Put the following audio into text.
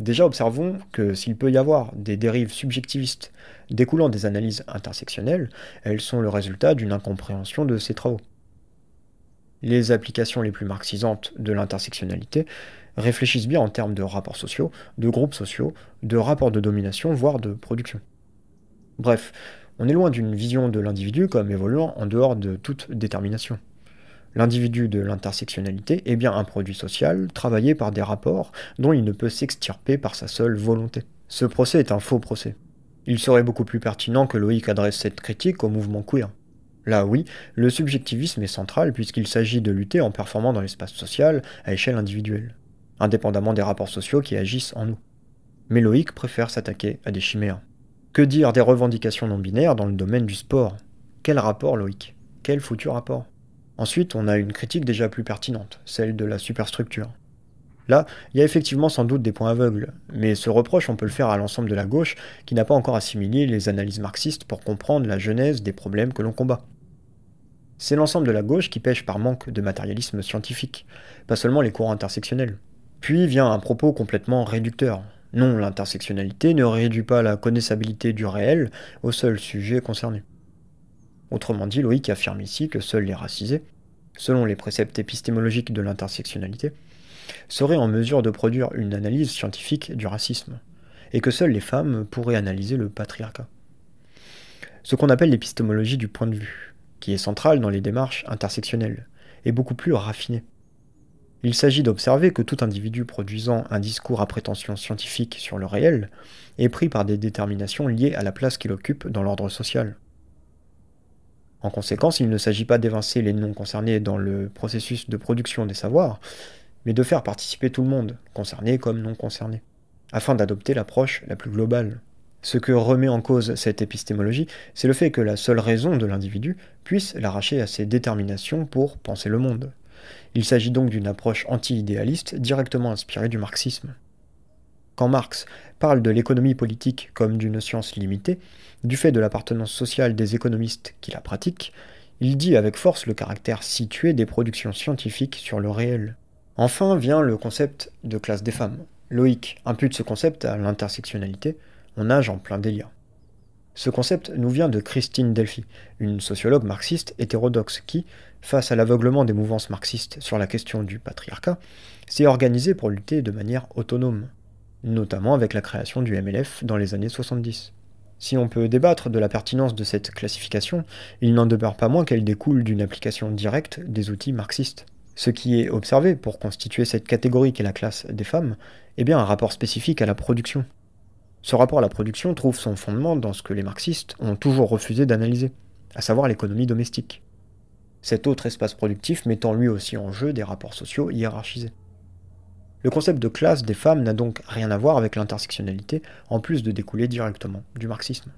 Déjà observons que s'il peut y avoir des dérives subjectivistes découlant des analyses intersectionnelles, elles sont le résultat d'une incompréhension de ces travaux. Les applications les plus marxisantes de l'intersectionnalité réfléchissent bien en termes de rapports sociaux, de groupes sociaux, de rapports de domination, voire de production. Bref, on est loin d'une vision de l'individu comme évoluant en dehors de toute détermination l'individu de l'intersectionnalité est bien un produit social travaillé par des rapports dont il ne peut s'extirper par sa seule volonté. Ce procès est un faux procès. Il serait beaucoup plus pertinent que Loïc adresse cette critique au mouvement queer. Là oui, le subjectivisme est central puisqu'il s'agit de lutter en performant dans l'espace social à échelle individuelle, indépendamment des rapports sociaux qui agissent en nous. Mais Loïc préfère s'attaquer à des chiméens. Que dire des revendications non binaires dans le domaine du sport Quel rapport Loïc Quel futur rapport Ensuite, on a une critique déjà plus pertinente, celle de la superstructure. Là, il y a effectivement sans doute des points aveugles, mais ce reproche on peut le faire à l'ensemble de la gauche qui n'a pas encore assimilé les analyses marxistes pour comprendre la genèse des problèmes que l'on combat. C'est l'ensemble de la gauche qui pêche par manque de matérialisme scientifique, pas seulement les courants intersectionnels. Puis vient un propos complètement réducteur. Non, l'intersectionnalité ne réduit pas la connaissabilité du réel au seul sujet concerné. Autrement dit, Loïc affirme ici que seuls les racisés, selon les préceptes épistémologiques de l'intersectionnalité, seraient en mesure de produire une analyse scientifique du racisme, et que seules les femmes pourraient analyser le patriarcat. Ce qu'on appelle l'épistémologie du point de vue, qui est centrale dans les démarches intersectionnelles, est beaucoup plus raffinée. Il s'agit d'observer que tout individu produisant un discours à prétention scientifique sur le réel est pris par des déterminations liées à la place qu'il occupe dans l'ordre social, en conséquence, il ne s'agit pas d'évincer les non concernés dans le processus de production des savoirs, mais de faire participer tout le monde, concerné comme non concerné, afin d'adopter l'approche la plus globale. Ce que remet en cause cette épistémologie, c'est le fait que la seule raison de l'individu puisse l'arracher à ses déterminations pour penser le monde. Il s'agit donc d'une approche anti-idéaliste directement inspirée du marxisme quand Marx parle de l'économie politique comme d'une science limitée, du fait de l'appartenance sociale des économistes qui la pratiquent, il dit avec force le caractère situé des productions scientifiques sur le réel. Enfin vient le concept de classe des femmes. Loïc impute ce concept à l'intersectionnalité, on nage en plein délire. Ce concept nous vient de Christine Delphi, une sociologue marxiste hétérodoxe qui, face à l'aveuglement des mouvances marxistes sur la question du patriarcat, s'est organisée pour lutter de manière autonome notamment avec la création du MLF dans les années 70. Si on peut débattre de la pertinence de cette classification, il n'en demeure pas moins qu'elle découle d'une application directe des outils marxistes. Ce qui est observé pour constituer cette catégorie qu'est la classe des femmes est eh bien un rapport spécifique à la production. Ce rapport à la production trouve son fondement dans ce que les marxistes ont toujours refusé d'analyser, à savoir l'économie domestique. Cet autre espace productif mettant lui aussi en jeu des rapports sociaux hiérarchisés. Le concept de classe des femmes n'a donc rien à voir avec l'intersectionnalité, en plus de découler directement du marxisme.